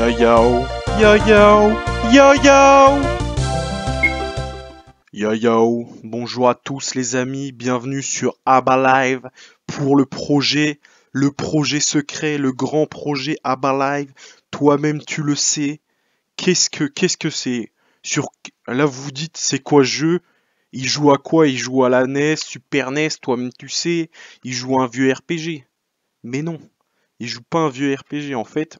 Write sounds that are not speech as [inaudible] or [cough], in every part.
Yo yo, yo yo, yo yo bonjour à tous les amis, bienvenue sur ABBA Live pour le projet, le projet secret, le grand projet ABBA Live. Toi-même tu le sais. Qu'est-ce que qu'est-ce que c'est Sur là vous dites c'est quoi jeu Il joue à quoi Il joue à la NES, Super NES, toi-même tu sais, il joue un vieux RPG. Mais non, il joue pas un vieux RPG en fait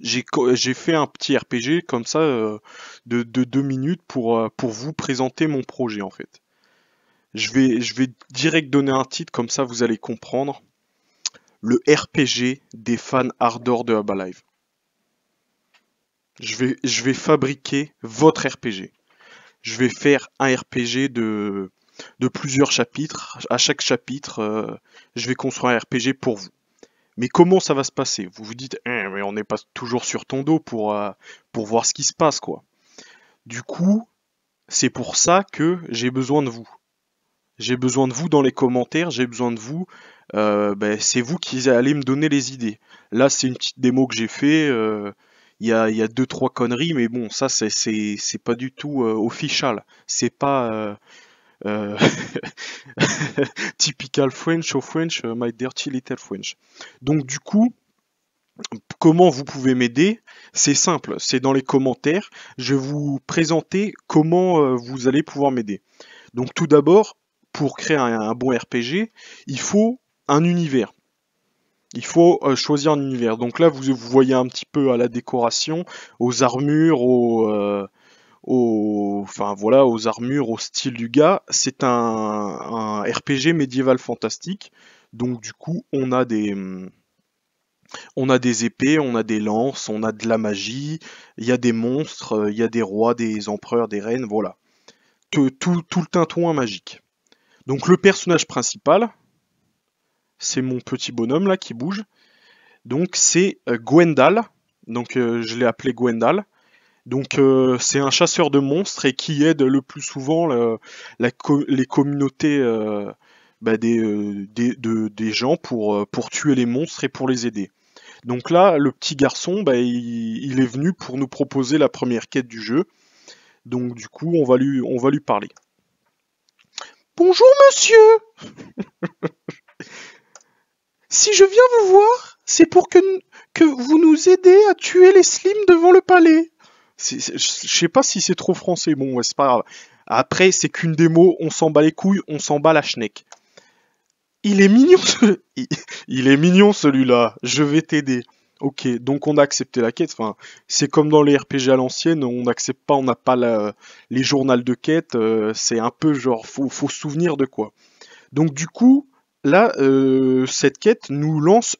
j'ai fait un petit RPG comme ça euh, de, deux minutes euh, pour, vous présenter mon projet en fait. Je vais, direct donner un titre, comme ça vous allez comprendre. Le RPG des fans hardcore de Abalive. Je vais, je vais fabriquer votre RPG. Je vais faire un RPG de, plusieurs chapitres. À chaque chapitre, euh, je vais construire un RPG pour vous. Mais comment ça va se passer Vous vous dites, hein, mais on n'est pas toujours sur ton dos pour, euh, pour voir ce qui se passe, quoi. Du coup, c'est pour ça que j'ai besoin de vous. J'ai besoin de vous dans les commentaires, j'ai besoin de vous. Euh, ben, c'est vous qui allez me donner les idées. Là, c'est une petite démo que j'ai fait. Euh, il y, a, y, a, deux, trois conneries, mais bon, ça, c'est pas du tout official. C'est pas euh, [laughs] typical French of French, euh, my dirty little French. Donc du coup, comment vous pouvez m'aider C'est simple, c'est dans les commentaires. Je vais vous présenter comment euh, vous allez pouvoir m'aider. Donc tout d'abord, pour créer un, bon RPG, il faut un univers. Il faut choisir un univers. Donc là, vous, voyez un petit peu à la décoration, aux armures, aux, aux, enfin voilà, aux armures, au style du gars. C'est un, RPG médiéval fantastique. Donc du coup, on a des, on a des épées, on a des lances, on a de la magie. Il y a des monstres, il y a des rois, des empereurs, des reines, voilà. Tout, tout, le tintouin magique. Donc le personnage principal, c'est mon petit bonhomme là qui bouge. Donc c'est euh, Gwendal. Donc euh, je l'ai appelé Gwendal. Donc euh, c'est un chasseur de monstres et qui aide le plus souvent les communautés euh, bah, euh, des, gens pour, tuer les monstres et pour les aider. Donc là, le petit garçon, bah, il, est venu pour nous proposer la première quête du jeu. Donc du coup, on va lui, parler. Bonjour monsieur [laughs] Si je viens vous voir, c'est pour que, vous nous aidiez à tuer les slims devant le palais. Je sais pas si c'est trop français, bon, c'est pas grave. Après, c'est qu'une démo, on s'en bat les couilles, on s'en bat la schneck. Il est mignon, il est mignon celui-là, je vais t'aider. Ok, donc on a accepté la quête. Enfin, c'est comme dans les RPG à l'ancienne, on n'accepte pas, on n'a pas les journaux de quête. Euh, c'est un peu genre, faut, se souvenir de quoi. Donc du coup, là, euh, cette quête nous lance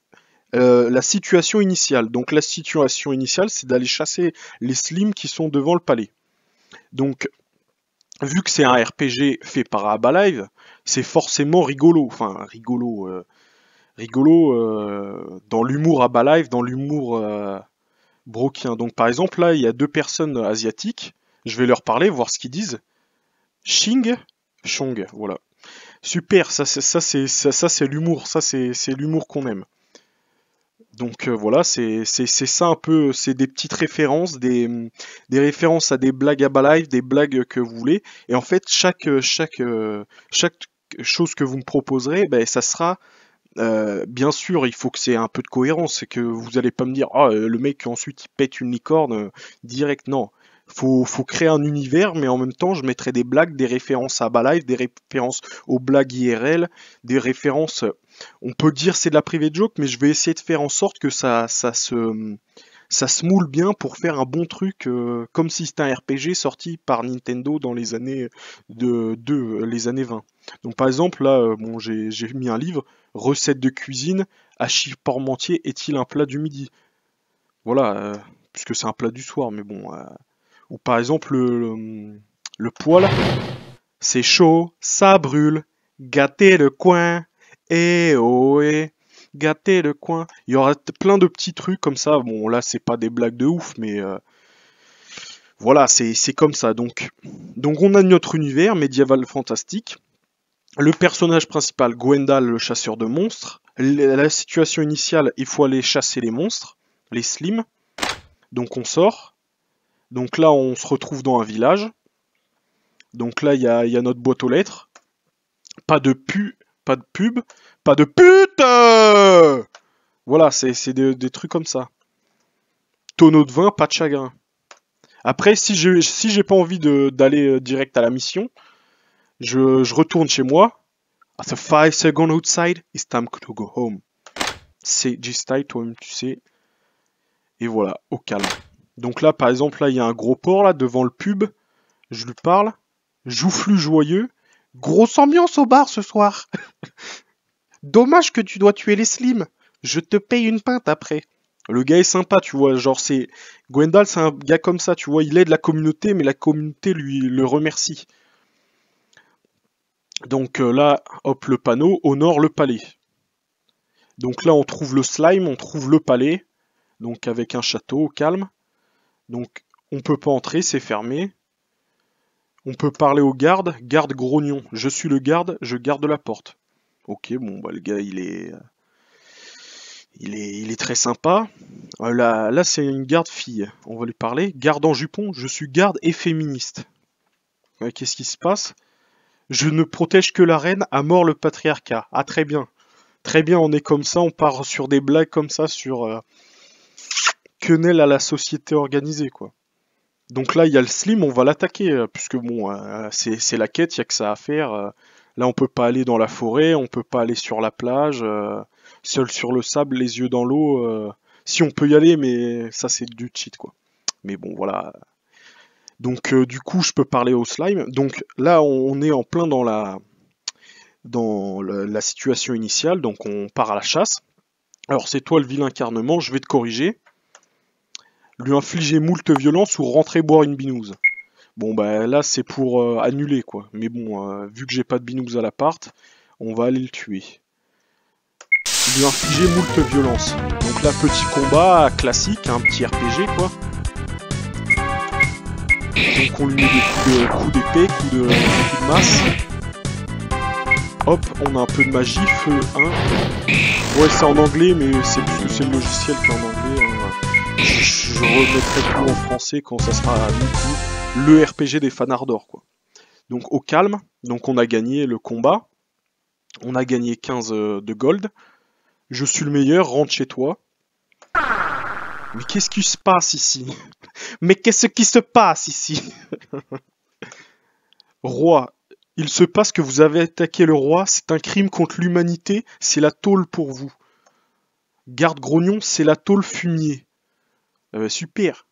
euh, la situation initiale. Donc la situation initiale, c'est d'aller chasser les slims qui sont devant le palais. Donc, vu que c'est un RPG fait par Live, c'est forcément rigolo. Enfin, rigolo. Euh, rigolo euh, dans l'humour Abalive, dans l'humour Broquin. Donc par exemple, là, il y a deux personnes asiatiques. Je vais leur parler, voir ce qu'ils disent. Shing, Chong, voilà. Super, ça c'est l'humour, ça c'est l'humour qu'on aime. Donc euh, voilà, c'est ça un peu, c'est des petites références, des, des, références à des blagues à Balive, des blagues que vous voulez. Et en fait, chaque, euh, chaque, euh, chaque chose que vous me proposerez, ben, ça sera bien sûr, il faut que c'est un peu de cohérence, c'est que vous n'allez pas me dire ah le mec ensuite il pète une licorne direct. Non, faut faut créer un univers, mais en même temps je mettrai des blagues, des références à Balive, des références aux blagues IRL, des références on peut dire c'est de la de joke, mais je vais essayer de faire en sorte que ça, se moule bien pour faire un bon truc, euh, comme si c'était un RPG sorti par Nintendo dans les années 20. Donc par exemple là, euh, j'ai mis un livre, recette de cuisine, hachis parmentier est-il un plat du midi Voilà, euh, puisque c'est un plat du soir, mais bon. ou par exemple le, poêle, c'est chaud, ça brûle, gâtez le coin. Eh oh eh Gâtez le coin. Il y aura plein de petits trucs comme ça. Bon, là, c'est pas des blagues de ouf, mais euh, voilà, c'est comme ça. Donc, donc, on a notre univers médiéval fantastique. Le personnage principal, Gwendal, le chasseur de monstres. La situation initiale, il faut aller chasser les monstres, les slims. Donc, on sort. Donc là, on se retrouve dans un village. Donc là, il y y a notre boîte aux lettres. Pas de pu pas de pub, pas de pute euh Voilà, c'est des, trucs comme ça. Tonneau de vin, pas de chagrin. Après, si j'ai pas envie d'aller euh, direct à la mission, je, retourne chez moi. After five seconds outside, it's time to go home. C'est G-Style, toi-même tu sais. Et voilà, au calme. Donc là, par exemple, il y a un gros port là, devant le pub. Je lui parle. Joufflu joyeux. Grosse ambiance au bar ce soir. [laughs] Dommage que tu dois tuer les slimes. Je te paye une pinte après. Le gars est sympa, tu vois. Genre, c'est. Gwendal, c'est un gars comme ça, tu vois. Il aide la communauté, mais la communauté lui le remercie. Donc euh, là, hop, le panneau. honore le palais. Donc là, on trouve le slime, on trouve le palais. Donc avec un château calme. Donc on peut pas entrer, c'est fermé. On peut parler au garde. Garde grognon. Je suis le garde, je garde la porte. Ok, bon, bah, le gars, il est, euh, il est, il est très sympa. Euh, là, là c'est une garde fille. On va lui parler. Garde en jupon, je suis garde et féministe. Qu'est-ce qui se passe Je ne protège que la reine, à mort le patriarcat. Ah, très bien. Très bien, on est comme ça, on part sur des blagues comme ça, sur que euh, quenelle à la société organisée, quoi. Donc là, il y a le slim, on va l'attaquer, puisque bon, c'est la quête, il n'y a que ça à faire Là, on peut pas aller dans la forêt, on peut pas aller sur la plage, euh, seul sur le sable, les yeux dans l'eau. Euh, si on peut y aller, mais ça c'est du cheat quoi. Mais bon, voilà. Donc euh, du coup, je peux parler au slime. Donc là, on est en plein dans la dans la situation initiale. Donc on part à la chasse. Alors c'est toi le vilain incarnement. je vais te corriger. Lui infliger moult violence ou rentrer boire une binouse. Bon, bah là, c'est pour euh, annuler, quoi. Mais bon, euh, vu que j'ai pas de binous à l'appart, on va aller le tuer. Il lui infliger moult violence. Donc là, petit combat classique, un petit RPG, quoi. Donc on lui met des coups d'épée, coups de, de masse. Hop, on a un peu de magie, feu 1. Hein. Ouais, c'est en anglais, mais c'est plus que c'est le logiciel qui est en anglais. Hein. Je, remettrai tout en français quand ça sera à le RPG des fanards d'or, quoi. Donc au calme, donc on a gagné le combat, on a gagné 15 euh, de gold, je suis le meilleur, rentre chez toi. Mais qu'est-ce qui se passe ici [laughs] Mais qu'est-ce qui se passe ici [laughs] Roi, il se passe que vous avez attaqué le roi, c'est un crime contre l'humanité, c'est la tôle pour vous. Garde grognon, c'est la tôle fumier. Ah ben, super.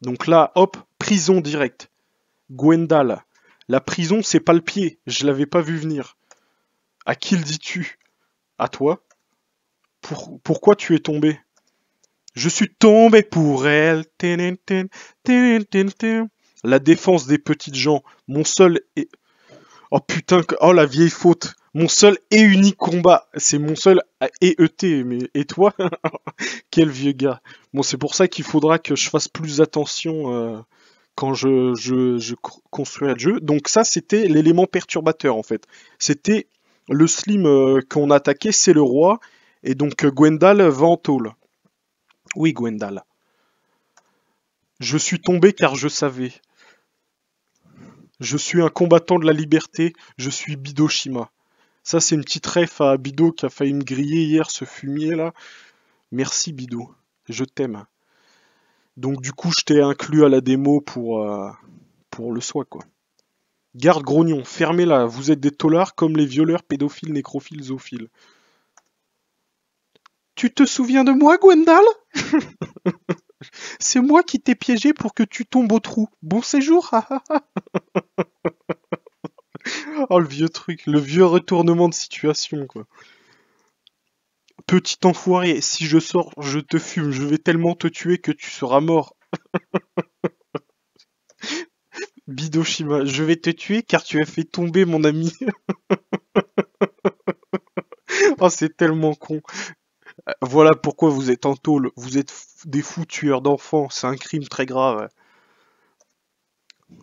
Donc là, hop, prison directe. Gwendal, la prison c'est pas le pied, je l'avais pas vu venir. À qui le dis-tu À toi Pourquoi tu es tombé Je suis tombé pour elle. La défense des petites gens, mon seul et... Oh putain, oh la vieille faute mon seul et unique combat, c'est mon seul et e mais et toi [laughs] Quel vieux gars. Bon, c'est pour ça qu'il faudra que je fasse plus attention euh, quand je, construis le jeu. Donc ça, c'était l'élément perturbateur en fait. C'était le slim euh, qu'on attaquait, c'est le roi, et donc euh, Gwendal va en tôle. Oui, Gwendal. Je suis tombé car je savais. Je suis un combattant de la liberté, je suis Bido Ça, c'est une petite ref à Bido qui a failli me griller hier, ce fumier là. Merci Bido, je t'aime. Donc du coup, je t'ai inclus à la démo pour, euh, pour le soi, quoi. Garde grognon, fermez-la, vous êtes des tolards comme les violeurs pédophiles, nécrophiles, zoophiles. Tu te souviens de moi, Gwendal [laughs] C'est moi qui t'ai piégé pour que tu tombes au trou. Bon séjour [laughs] Oh, le vieux truc, le vieux retournement de situation, quoi petit enfoiré, si je sors, je te fume, je vais tellement te tuer que tu seras mort. [laughs] Bidoshima, je vais te tuer car tu as fait tomber mon ami. [laughs] oh, c'est tellement con. Voilà pourquoi vous êtes en tôle. Vous êtes des fous tueurs d'enfants. C'est un crime très grave.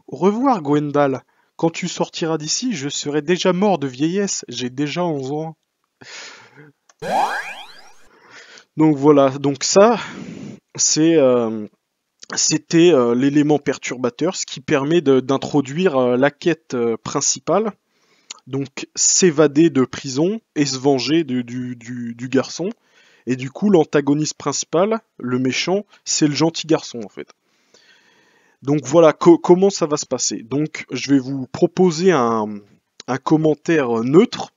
Au revoir, Gwendal. Quand tu sortiras d'ici, je serai déjà mort de vieillesse. J'ai déjà 11 ans. Donc voilà, donc ça, c'est euh, c'était euh, l'élément perturbateur, ce qui permet d'introduire euh, la quête principale, donc s'évader de prison et se venger du, garçon. Et du coup, l'antagoniste principal, le méchant, c'est le gentil garçon en fait. Donc voilà comment ça va se passer. Donc je vais vous proposer un, un commentaire neutre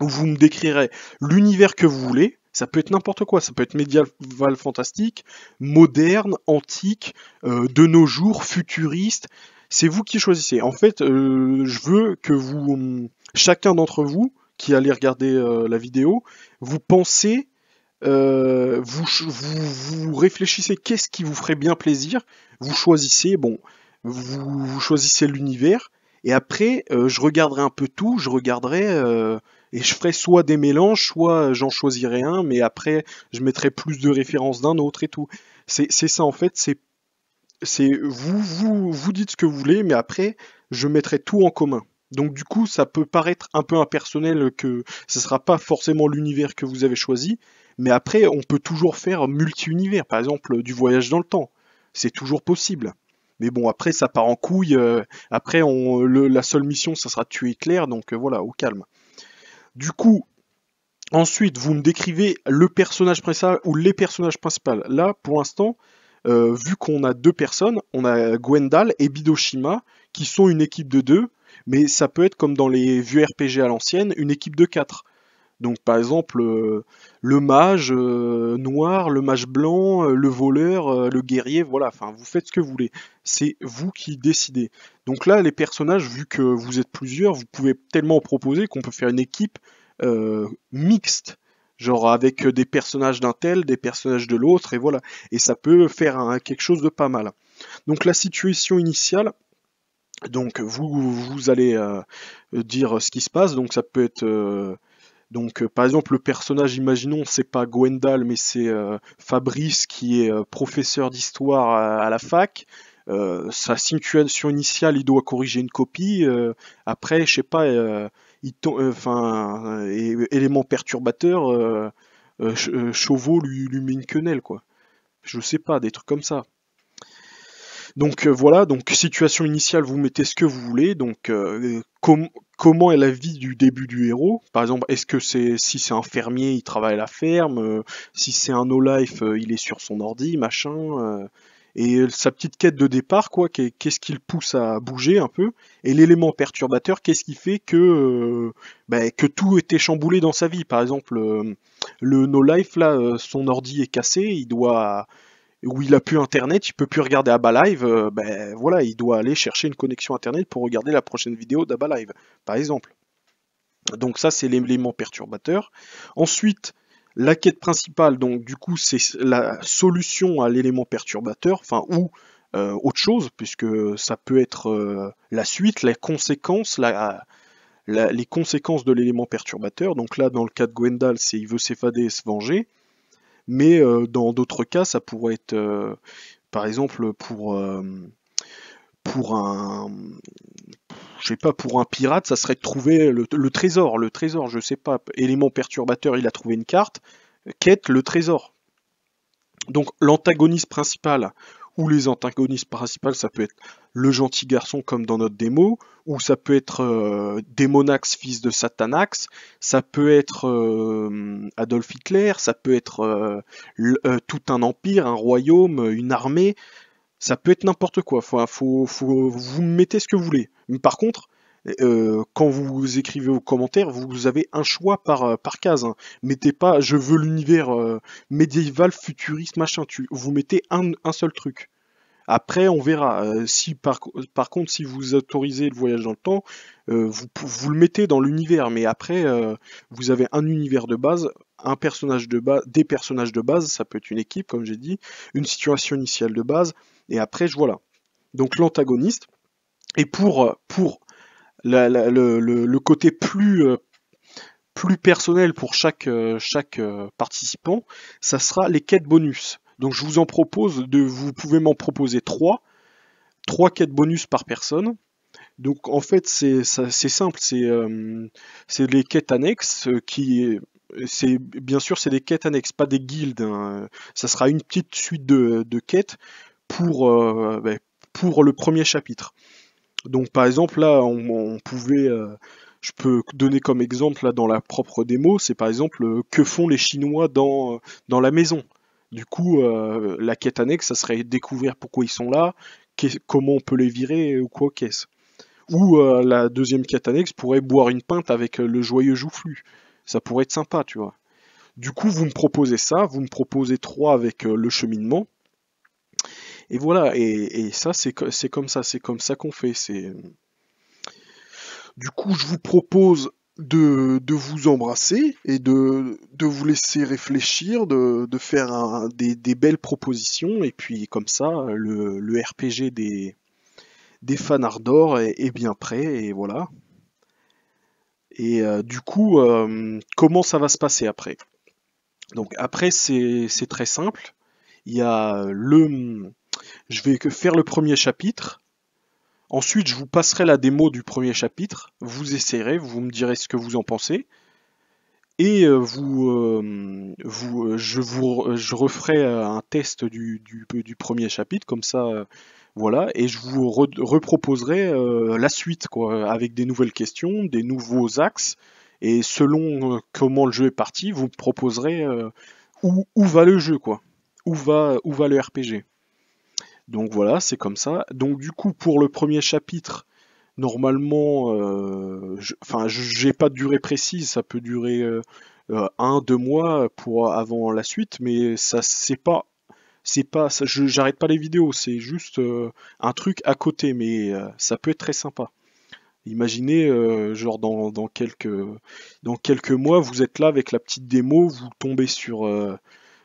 où vous me décrirez l'univers que vous voulez, ça peut être n'importe quoi, ça peut être médiéval fantastique, moderne, antique, euh, de nos jours, futuriste. C'est vous qui choisissez. En fait, euh, je veux que vous, mm, chacun d'entre vous qui allez regarder euh, la vidéo, vous pensez, vous, réfléchissez qu'est-ce qui vous ferait bien plaisir, vous choisissez, bon, vous, choisissez l'univers, et après, je regarderai un peu tout, je regarderai et je ferai soit des mélanges, soit j'en choisirai un, mais après je mettrai plus de références d'un autre et tout. C'est ça en fait, c'est vous, vous, vous dites ce que vous voulez, mais après, je mettrai tout en commun. Donc du coup, ça peut paraître un peu impersonnel que ce ne sera pas forcément l'univers que vous avez choisi, mais après, on peut toujours faire multi-univers, par exemple du voyage dans le temps. C'est toujours possible. Mais bon, après, ça part en couille. Euh, après, on, la seule mission, ça sera de tuer Hitler, donc euh, voilà, au calme. Du coup, ensuite, vous me décrivez le personnage principal ou les personnages principaux. Là, pour l'instant, euh, vu qu'on a deux personnes, on a Gwendal et Bidoshima, qui sont une équipe de deux, mais ça peut être comme dans les vieux RPG à l'ancienne, une équipe de quatre. Donc par exemple, euh, le mage euh, noir, le mage blanc, euh, le voleur, le guerrier, voilà, enfin vous faites ce que vous voulez. C'est vous qui décidez. Donc là, les personnages, vu que vous êtes plusieurs, vous pouvez tellement proposer qu'on peut faire une équipe mixte. Genre avec des personnages d'un tel, des personnages de l'autre, et voilà. Et ça peut faire quelque chose de pas mal. Donc la situation initiale, donc vous, vous allez dire ce qui se passe, donc ça peut être donc, euh, par exemple, le personnage, imaginons, c'est pas Gwendal, mais c'est euh, Fabrice qui est euh, professeur d'histoire à, la fac. sa situation initiale, il doit corriger une copie. après, je sais pas, enfin, élément perturbateur, Chauveau lui, met une quenelle, quoi. Je sais pas, des trucs comme ça. Donc voilà, donc situation initiale, vous mettez ce que vous voulez. Donc comment comment est la vie du début du héros. Par exemple, est-ce que c'est si c'est un fermier, il travaille à la ferme, euh, si c'est un no life, euh, il est sur son ordi, machin. Euh, et sa petite quête de départ, quoi, qu'est-ce qui le pousse à bouger un peu Et l'élément perturbateur, qu'est-ce qui fait que ben, que tout était chamboulé dans sa vie Par exemple, le no life là, son ordi est cassé, il doit où il a plus internet, il peut plus regarder Abba Live, euh, ben voilà, il doit aller chercher une connexion internet pour regarder la prochaine vidéo d'Abba Live, par exemple. Donc ça c'est l'élément perturbateur. Ensuite, la quête principale, donc du coup c'est la solution à l'élément perturbateur, ou euh, autre chose, puisque ça peut être euh, la suite, les conséquences de l'élément perturbateur. Donc là dans le cas de Gwendal, c'est il veut s'effader et se venger mais euh, dans d'autres cas, ça pourrait être, euh, par exemple, pour euh, pour un je sais pas pour un pirate ça serait de trouver le, trésor le trésor je sais pas élément perturbateur il a trouvé une carte quête le trésor donc l'antagoniste principal ou les antagonistes principaux, ça peut être le gentil garçon comme dans notre démo, ou ça peut être euh, Démonax, fils de Satanax, ça peut être euh, Adolf Hitler, ça peut être euh, tout un empire, un royaume, une armée, ça peut être n'importe quoi, faut, vous mettez ce que vous voulez. par contre, euh, quand vous écrivez aux commentaires, vous avez un choix par, euh, par case. Hein. Mettez pas je veux l'univers euh, médiéval, futuriste, machin. Tu, vous mettez un, seul truc. Après, on verra. si par, par, contre, si vous autorisez le voyage dans le temps, vous, vous, le mettez dans l'univers, mais après, vous avez un univers de base, un personnage de base, des personnages de base, ça peut être une équipe, comme j'ai dit, une situation initiale de base, et après, je voilà. Donc l'antagoniste. Et pour, pour le, côté euh, plus personnel pour chaque, euh, euh, participant, ça sera les quêtes bonus. Donc je vous en propose, de, vous pouvez m'en proposer trois, trois quêtes bonus par personne. Donc en fait c'est simple, c'est les quêtes annexes qui c'est bien sûr c'est des quêtes annexes, pas des guildes. Hein. Ça sera une petite suite de, quêtes pour, ben, pour le premier chapitre. Donc par exemple là on, pouvait, euh, je peux donner comme exemple là dans la propre démo, c'est par exemple euh, que font les Chinois dans, euh, dans la maison. Du coup la quête annexe ça serait découvrir pourquoi ils sont là, comment on peut les virer ou quoi qu'est-ce. Ou la deuxième quête annexe pourrait boire une pinte avec le joyeux joufflu. Ça pourrait être sympa, tu vois. Du coup, vous me proposez ça, vous me proposez trois avec le cheminement. Et voilà, et, ça, c'est comme ça, c'est comme ça qu'on fait. Du coup, je vous propose de, vous embrasser et de, vous laisser réfléchir, de, faire des, belles propositions, et puis comme ça, le, RPG des, des fanards est, bien prêt, et voilà. Et euh, du coup, euh, comment ça va se passer après Donc après, c'est très simple. Il y a le, je vais faire le premier chapitre. Ensuite, je vous passerai la démo du premier chapitre. Vous essayerez, vous me direz ce que vous en pensez. Et euh, vous, euh, vous, euh, je, vous, referai un test du, premier chapitre, comme ça, voilà, et je vous reproposerai la suite, quoi, avec des nouvelles questions, des nouveaux axes, et selon comment le jeu est parti, vous me proposerez où, va le jeu, quoi, où va le RPG. Donc voilà, c'est comme ça. Donc du coup, pour le premier chapitre, normalement, euh, je, enfin, j'ai pas de durée précise, ça peut durer euh, euh, un, deux mois pour avant la suite, mais ça c'est pas, c'est pas, je, j'arrête pas les vidéos, c'est juste un truc à côté, mais ça peut être très sympa. Imaginez, genre quelques, dans quelques mois, vous êtes là avec la petite démo, vous tombez sur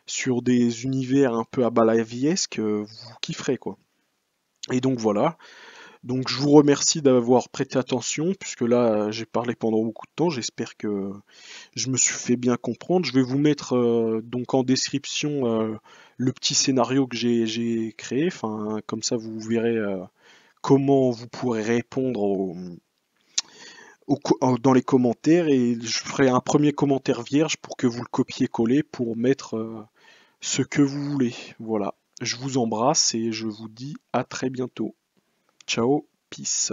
sur des univers un peu à balaviesque, euh, vous kifferez quoi. Et donc voilà. Donc je vous remercie d'avoir prêté attention, puisque là j'ai parlé pendant beaucoup de temps, j'espère que je me suis fait bien comprendre. Je vais vous mettre euh, donc en description euh, le petit scénario que j'ai créé, enfin, comme ça vous verrez comment vous pourrez répondre dans les commentaires, et je ferai un premier commentaire vierge pour que vous le copiez-coller pour mettre ce que vous voulez. Voilà, je vous embrasse et je vous dis à très bientôt. Ciao, peace.